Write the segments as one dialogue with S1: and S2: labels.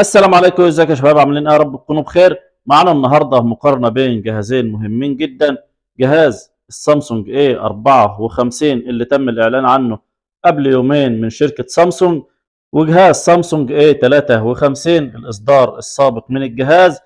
S1: السلام عليكم ازيك يا شباب عاملين ايه يا رب تكونوا بخير معانا النهارده مقارنه بين جهازين مهمين جدا جهاز السامسونج A54 اللي تم الاعلان عنه قبل يومين من شركه سامسونج وجهاز سامسونج A53 الاصدار السابق من الجهاز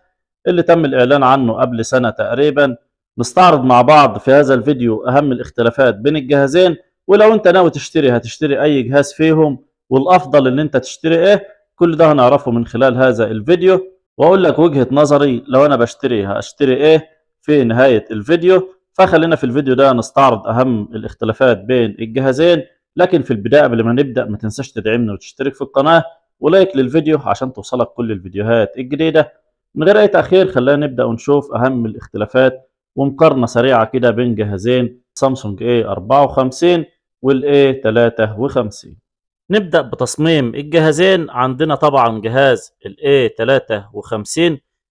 S1: اللي تم الاعلان عنه قبل سنه تقريبا نستعرض مع بعض في هذا الفيديو اهم الاختلافات بين الجهازين ولو انت ناوي تشتري هتشتري اي جهاز فيهم والافضل ان انت تشتري ايه كل ده هنعرفه من خلال هذا الفيديو واقول لك وجهة نظري لو انا بشتري هشتري ايه في نهاية الفيديو فخلينا في الفيديو ده نستعرض اهم الاختلافات بين الجهازين لكن في البداية قبل ما نبدأ ما تنساش تدعمنا وتشترك في القناة ولايك للفيديو عشان توصلك كل الفيديوهات الجديدة من غير اي تأخير خلينا نبدأ ونشوف اهم الاختلافات ومقارنة سريعة كده بين جهازين سامسونج A54 والA53 نبدأ بتصميم الجهازين عندنا طبعا جهاز ال A53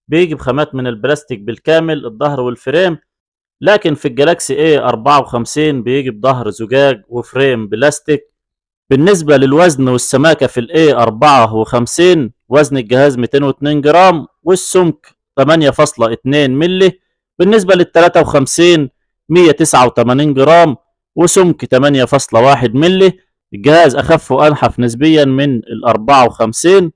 S1: بيجي بخامات من البلاستيك بالكامل الظهر والفريم لكن في الجلاكسي A54 بيجي بظهر زجاج وفريم بلاستيك بالنسبة للوزن والسماكة في ال A54 وزن الجهاز 202 جرام والسمك 8.2 ملي بالنسبة لل 53 189 جرام وسمك 8.1 ملي الجهاز أخف وأنحف نسبيا من ال 54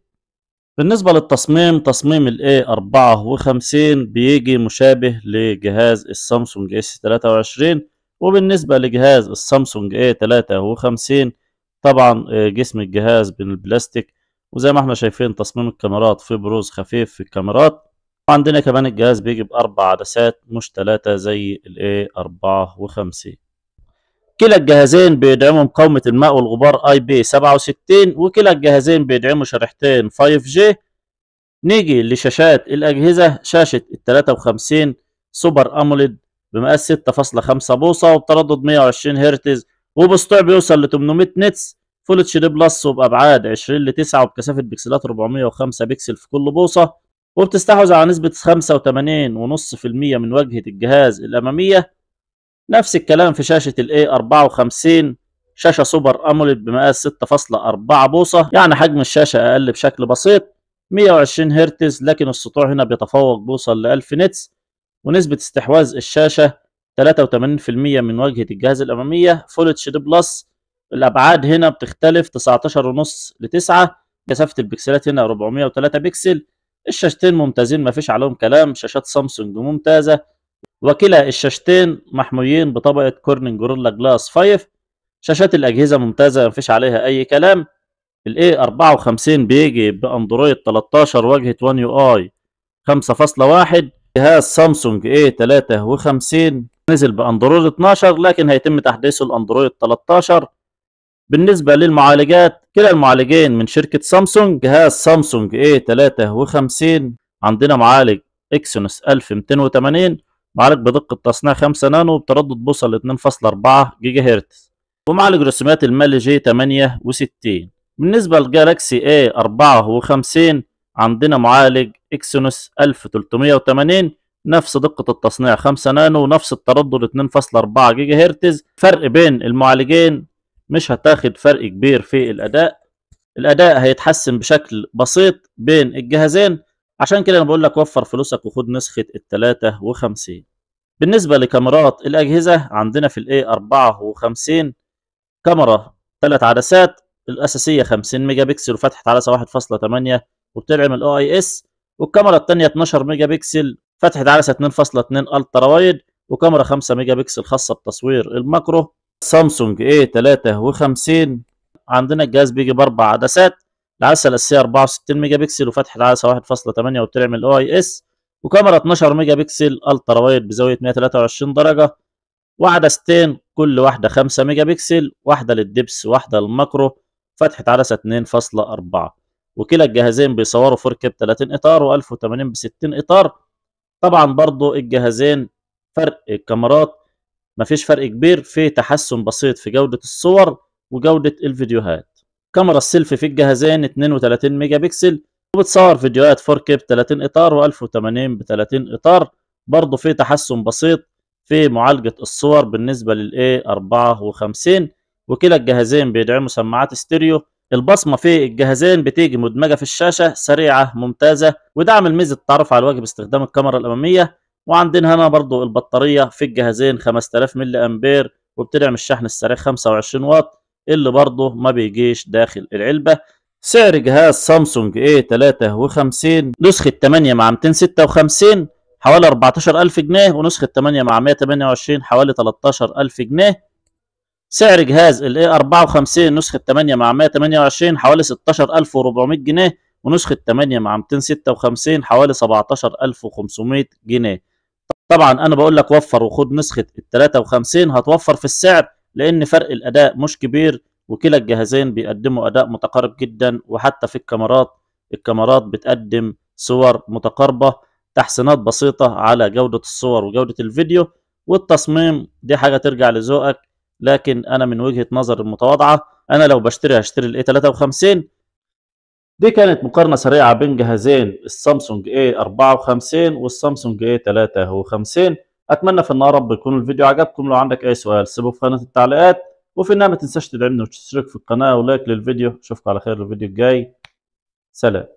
S1: بالنسبة للتصميم تصميم ال A54 بيجي مشابه لجهاز السامسونج S23 وبالنسبة لجهاز السامسونج A53 طبعا آه، جسم الجهاز من البلاستيك وزي ما احنا شايفين تصميم الكاميرات في بروز خفيف في الكاميرات وعندنا كمان الجهاز بيجي بأربع عدسات مش تلاتة زي الـ A54 كلا الجهازين بيدعموا مقاومة الماء والغبار اي بي 67 وكلا الجهازين بيدعموا شريحتين 5G نيجي لشاشات الأجهزة شاشة ال 53 سوبر أموليد بمقاس 6.5 بوصة وبتردد 120 هرتز وبسطوع بيوصل ل 800 نتس فول اتش دي بلس وبأبعاد 20 ل 9 وبكثافة بكسلات 405 بكسل في كل بوصة وبتستحوذ على نسبة 85.5% من واجهة الجهاز الأمامية نفس الكلام في شاشة الـ a 54 شاشة سوبر أموليد بمقاس 6.4 بوصة يعني حجم الشاشة أقل بشكل بسيط 120 هرتز لكن السطوع هنا بيتفوق بيوصل ل 1000 نتس ونسبة استحواذ الشاشة 83% من واجهة الجهاز الأمامية فول اتش دي بلس الأبعاد هنا بتختلف 19.5 ل 9 كثافة البكسلات هنا 403 بكسل الشاشتين ممتازين مفيش عليهم كلام شاشات سامسونج ممتازة وكلا الشاشتين محميين بطبقة كورنين جوريلا جلاس 5 شاشات الأجهزة ممتازة مفيش عليها أي كلام الـ A54 بيجي بأندرويد 13 واجهة 1 يو اي 5.1 جهاز سامسونج A53 نزل بأندرويد 12 لكن هيتم تحديثه لأندرويد 13 بالنسبة للمعالجات كلا المعالجين من شركة سامسونج جهاز سامسونج A53 عندنا معالج اكسونس 1280 معالج بدقة تصنيع 5 نانو بتردد بوصل 2.4 جيجا هرتز ومعالج رسومات المال جي 68 بالنسبة لجالاكسي A 54 عندنا معالج اكسونوس 1380 نفس دقة التصنيع 5 نانو ونفس التردد 2.4 جيجا هرتز فرق بين المعالجين مش هتاخد فرق كبير في الأداء الأداء هيتحسن بشكل بسيط بين الجهازين عشان كده انا بقول لك وفر فلوسك وخد نسخه ال 53 بالنسبه لكاميرات الاجهزه عندنا في الاي 54 كاميرا ثلاث عدسات الاساسيه 50 ميجا بكسل وفتحه عدسه 1.8 وبتدعم الاو اي اس والكاميرا الثانيه 12 ميجا بكسل فتحه عدسه 2.2 الترا وايد وكاميرا 5 ميجا بكسل خاصه بتصوير الماكرو سامسونج اي 53 عندنا الجهاز بيجي باربع عدسات العدسه الاساسيه 64 ميجا بكسل وفتحه العدسه 1.8 وبتدعم اي اس وكاميرا 12 ميجا بكسل الترا وايد بزاويه 123 درجه وعدستين كل واحده 5 ميجا بكسل واحده للدبس واحده للماكرو فتحه عدسه 2.4 وكلا الجهازين بيصوروا 4K ب 30 اطار و1080 ب 60 اطار طبعا برضو الجهازين فرق الكاميرات مفيش فرق كبير في تحسن بسيط في جودة الصور وجودة الفيديوهات كاميرا السيلفي في الجهازين 32 ميجا بكسل وبتصور فيديوهات 4K ب 30 اطار و1080 ب 30 اطار برضه في تحسن بسيط في معالجة الصور بالنسبة لل A54 وكلا الجهازين بيدعموا سماعات ستيريو البصمة في الجهازين بتيجي مدمجة في الشاشة سريعة ممتازة ودعم الميزة التعرف على الواجب استخدام الكاميرا الأمامية وعندنا هنا برضه البطارية في الجهازين 5000 ملي أمبير وبتدعم الشحن السريع 25 واط اللي برضه ما بيجيش داخل العلبة سعر جهاز سامسونج A53 نسخة 8 مع 256 حوالي 14000 جنيه ونسخة 8 مع 128 حوالي 13000 جنيه سعر جهاز ال A54 نسخة 8 مع 128 حوالي 16400 جنيه ونسخة 8 مع 256 حوالي 17500 جنيه طبعا انا بقول لك وفر وخد نسخة ال 53 هتوفر في السعر لأن فرق الأداء مش كبير وكلا الجهازين بيقدموا أداء متقارب جدا وحتى في الكاميرات الكاميرات بتقدم صور متقاربة تحسينات بسيطة على جودة الصور وجودة الفيديو والتصميم دي حاجة ترجع لذوقك لكن أنا من وجهة نظر المتواضعة أنا لو بشتري هشتري الاي A53 دي كانت مقارنة سريعة بين جهازين السامسونج A54 والسامسونج A53 اتمنى في النهار رب يكون الفيديو عجبكم لو عندك اي سؤال سيبه في قناه التعليقات وفي النهايه ما تنساش تدعمني وتشترك في القناه ولايك للفيديو اشوفك على خير الفيديو الجاي سلام